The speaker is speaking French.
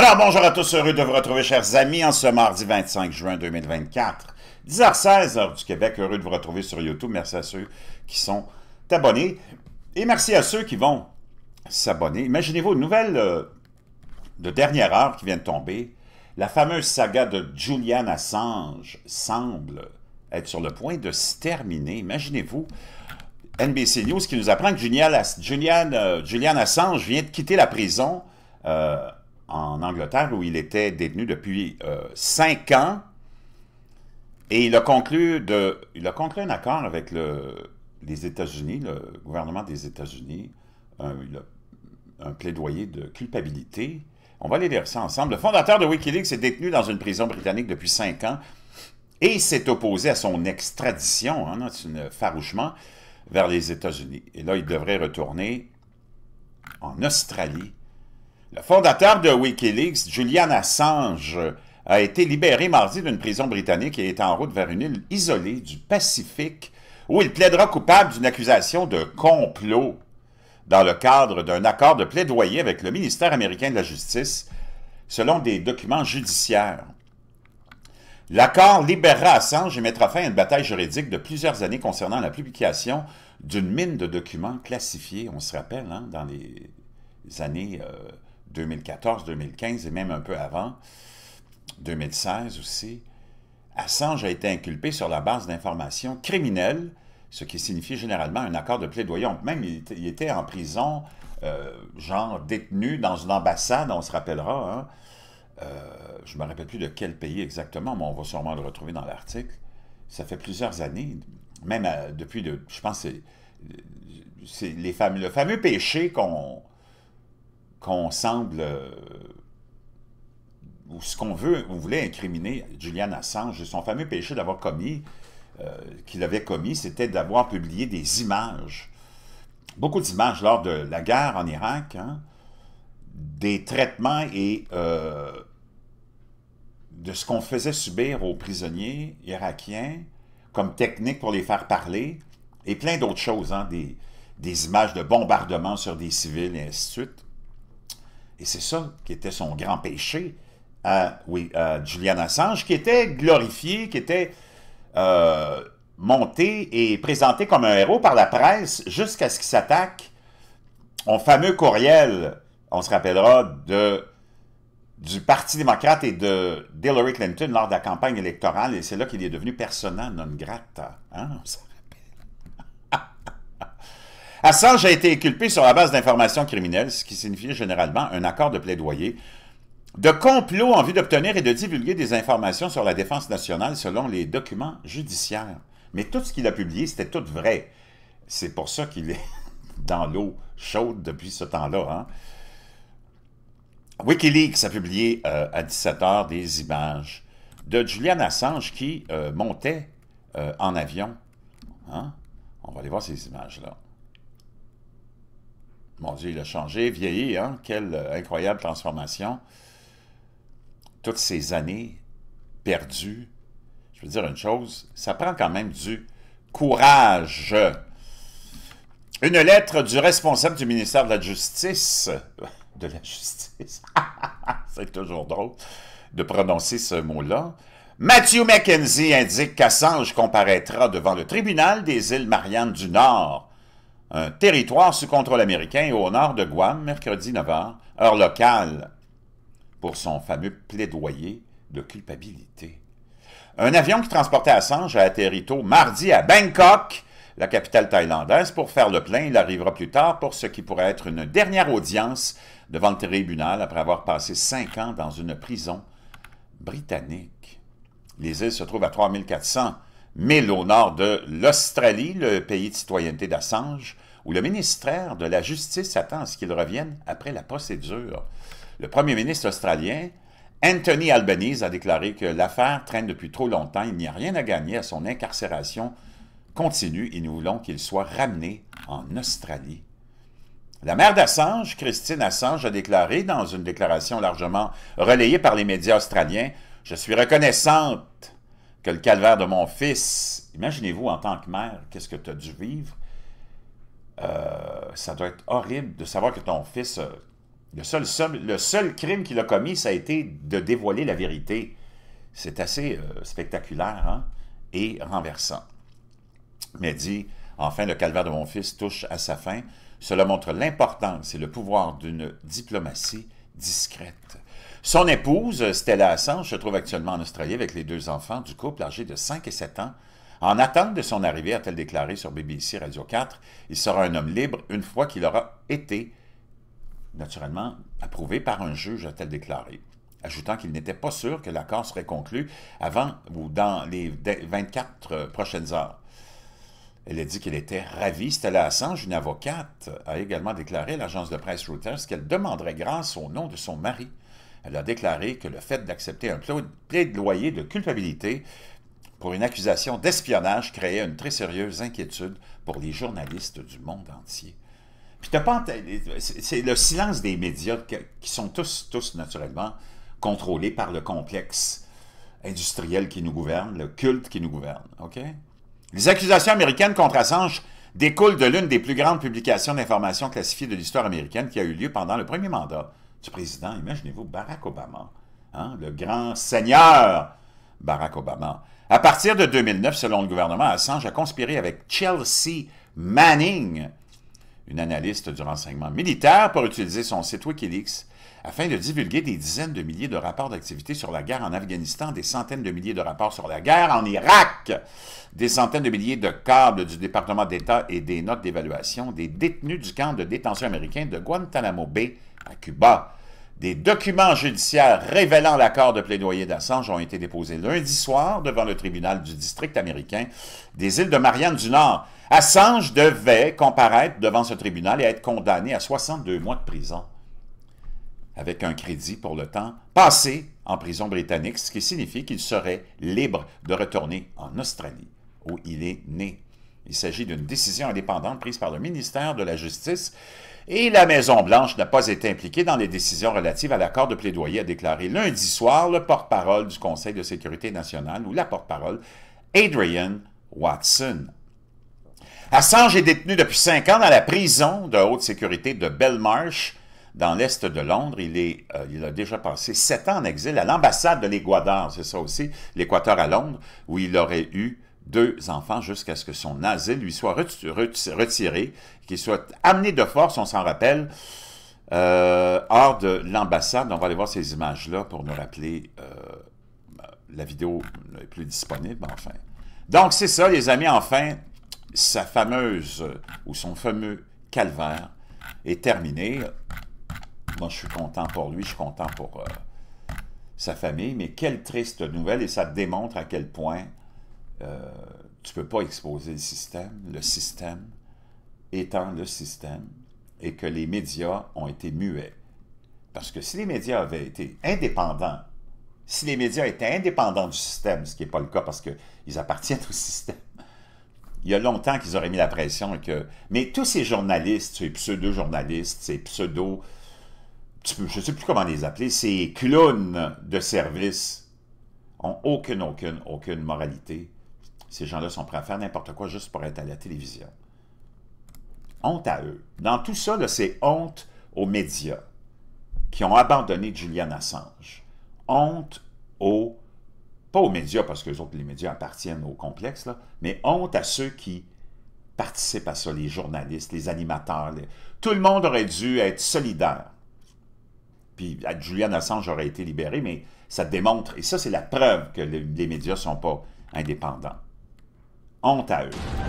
Alors, bonjour à tous, heureux de vous retrouver, chers amis, en ce mardi 25 juin 2024, 10h16, heure du Québec. Heureux de vous retrouver sur YouTube. Merci à ceux qui sont abonnés et merci à ceux qui vont s'abonner. Imaginez-vous une nouvelle euh, de dernière heure qui vient de tomber. La fameuse saga de Julian Assange semble être sur le point de se terminer. Imaginez-vous NBC News qui nous apprend que Julian, euh, Julian, Assange vient de quitter la prison. Euh, en Angleterre où il était détenu depuis euh, cinq ans. Et il a conclu, de, il a conclu un accord avec les États-Unis, le gouvernement des États-Unis, un, plaidoyer de culpabilité. On va aller lire ça ensemble. Le fondateur de Wikileaks est détenu dans une prison britannique depuis cinq ans et s'est opposé à son extradition, hein, un farouchement, vers les États-Unis. Et là, il devrait retourner en Australie le fondateur de Wikileaks, Julian Assange, a été libéré mardi d'une prison britannique et est en route vers une île isolée du Pacifique où il plaidera coupable d'une accusation de complot dans le cadre d'un accord de plaidoyer avec le ministère américain de la Justice, selon des documents judiciaires. L'accord libérera Assange et mettra fin à une bataille juridique de plusieurs années concernant la publication d'une mine de documents classifiés, on se rappelle, hein, dans les années euh, 2014, 2015 et même un peu avant, 2016 aussi, Assange a été inculpé sur la base d'informations criminelles, ce qui signifie généralement un accord de plaidoyer. Même, il était en prison, euh, genre détenu dans une ambassade, on se rappellera. Hein. Euh, je ne me rappelle plus de quel pays exactement, mais on va sûrement le retrouver dans l'article. Ça fait plusieurs années, même euh, depuis, je pense, c'est les fameux, le fameux péché qu'on qu'on semble, euh, ou ce qu'on veut, on voulait incriminer Julian Assange, et son fameux péché d'avoir commis, euh, qu'il avait commis, c'était d'avoir publié des images, beaucoup d'images lors de la guerre en Irak, hein, des traitements et euh, de ce qu'on faisait subir aux prisonniers irakiens comme technique pour les faire parler, et plein d'autres choses, hein, des, des images de bombardements sur des civils et ainsi de suite. Et c'est ça qui était son grand péché à, oui, Julian Assange, qui était glorifié, qui était euh, monté et présenté comme un héros par la presse jusqu'à ce qu'il s'attaque au fameux courriel, on se rappellera, de, du Parti démocrate et de Hillary Clinton lors de la campagne électorale, et c'est là qu'il est devenu persona non grata. Hein? Assange a été inculpé sur la base d'informations criminelles, ce qui signifiait généralement un accord de plaidoyer, de complot en vue d'obtenir et de divulguer des informations sur la défense nationale selon les documents judiciaires. Mais tout ce qu'il a publié, c'était tout vrai. C'est pour ça qu'il est dans l'eau chaude depuis ce temps-là. Hein. Wikileaks a publié euh, à 17h des images de Julian Assange qui euh, montait euh, en avion. Hein. On va aller voir ces images-là. Mon Dieu, il a changé, vieilli, hein? Quelle euh, incroyable transformation. Toutes ces années perdues. Je veux dire une chose, ça prend quand même du courage. Une lettre du responsable du ministère de la Justice. De la Justice. C'est toujours drôle de prononcer ce mot-là. Matthew McKenzie indique qu'Assange comparaîtra devant le tribunal des îles Mariannes du Nord un territoire sous contrôle américain au nord de Guam, mercredi 9 h, heure locale, pour son fameux plaidoyer de culpabilité. Un avion qui transportait Assange a atterri tôt mardi à Bangkok, la capitale thaïlandaise, pour faire le plein. Il arrivera plus tard pour ce qui pourrait être une dernière audience devant le tribunal après avoir passé cinq ans dans une prison britannique. Les îles se trouvent à 3400 Mille au nord de l'Australie, le pays de citoyenneté d'Assange, où le ministère de la Justice attend ce qu'il revienne après la procédure. Le premier ministre australien, Anthony Albanese, a déclaré que l'affaire traîne depuis trop longtemps. Il n'y a rien à gagner à son incarcération continue et nous voulons qu'il soit ramené en Australie. La mère d'Assange, Christine Assange, a déclaré dans une déclaration largement relayée par les médias australiens Je suis reconnaissante que le calvaire de mon fils, imaginez-vous en tant que mère, qu'est-ce que tu as dû vivre. Euh, ça doit être horrible de savoir que ton fils, euh, le, seul, le seul crime qu'il a commis, ça a été de dévoiler la vérité. C'est assez euh, spectaculaire hein? et renversant. Mais dit, enfin, le calvaire de mon fils touche à sa fin. Cela montre l'importance et le pouvoir d'une diplomatie discrète. Son épouse, Stella Assange, se trouve actuellement en Australie avec les deux enfants du couple âgés de 5 et 7 ans. En attente de son arrivée, a-t-elle déclaré sur BBC Radio 4, il sera un homme libre une fois qu'il aura été, naturellement, approuvé par un juge, a-t-elle déclaré ajoutant qu'il n'était pas sûr que l'accord serait conclu avant ou dans les 24 euh, prochaines heures. Elle a dit qu'elle était ravie. Stella Assange, une avocate, a également déclaré à l'agence de presse Reuters qu'elle demanderait grâce au nom de son mari elle a déclaré que le fait d'accepter un plaidoyer de culpabilité pour une accusation d'espionnage créait une très sérieuse inquiétude pour les journalistes du monde entier. Puis pas... C'est le silence des médias qui sont tous, tous naturellement contrôlés par le complexe industriel qui nous gouverne, le culte qui nous gouverne. OK? Les accusations américaines contre Assange découlent de l'une des plus grandes publications d'informations classifiées de l'histoire américaine qui a eu lieu pendant le premier mandat du président. Imaginez-vous Barack Obama, hein, le grand seigneur Barack Obama. À partir de 2009, selon le gouvernement, Assange a conspiré avec Chelsea Manning, une analyste du renseignement militaire, pour utiliser son site Wikileaks afin de divulguer des dizaines de milliers de rapports d'activité sur la guerre en Afghanistan, des centaines de milliers de rapports sur la guerre en Irak, des centaines de milliers de câbles du département d'État et des notes d'évaluation des détenus du camp de détention américain de Guantanamo Bay à Cuba. Des documents judiciaires révélant l'accord de plaidoyer d'Assange ont été déposés lundi soir devant le tribunal du district américain des îles de Marianne du Nord. Assange devait comparaître devant ce tribunal et être condamné à 62 mois de prison avec un crédit pour le temps passé en prison britannique, ce qui signifie qu'il serait libre de retourner en Australie, où il est né. Il s'agit d'une décision indépendante prise par le ministère de la Justice et la Maison-Blanche n'a pas été impliquée dans les décisions relatives à l'accord de plaidoyer, a déclaré lundi soir le porte-parole du Conseil de sécurité nationale ou la porte-parole Adrian Watson. Assange est détenu depuis cinq ans dans la prison de haute sécurité de Belmarsh, dans l'Est de Londres. Il, est, euh, il a déjà passé sept ans en exil à l'ambassade de l'Équateur, c'est ça aussi, l'Équateur à Londres, où il aurait eu deux enfants jusqu'à ce que son asile lui soit retiré, qu'il soit amené de force, on s'en rappelle, euh, hors de l'ambassade. On va aller voir ces images-là pour nous rappeler euh, la vidéo n'est plus disponible, enfin. Donc, c'est ça, les amis, enfin, sa fameuse, ou son fameux calvaire est terminé. Moi, je suis content pour lui, je suis content pour euh, sa famille, mais quelle triste nouvelle, et ça démontre à quel point euh, tu ne peux pas exposer le système, le système étant le système, et que les médias ont été muets. Parce que si les médias avaient été indépendants, si les médias étaient indépendants du système, ce qui n'est pas le cas parce qu'ils appartiennent au système, il y a longtemps qu'ils auraient mis la pression. que... Mais tous ces journalistes, ces pseudo-journalistes, ces pseudo-journalistes, je ne sais plus comment les appeler, ces clowns de service ont aucune, aucune, aucune moralité. Ces gens-là sont prêts à faire n'importe quoi juste pour être à la télévision. Honte à eux. Dans tout ça, c'est honte aux médias qui ont abandonné Julian Assange. Honte aux, pas aux médias parce que les autres, les médias appartiennent au complexe, mais honte à ceux qui participent à ça, les journalistes, les animateurs. Tout le monde aurait dû être solidaire puis Julian Assange aurait été libéré, mais ça démontre, et ça c'est la preuve que les médias ne sont pas indépendants. Honte à eux.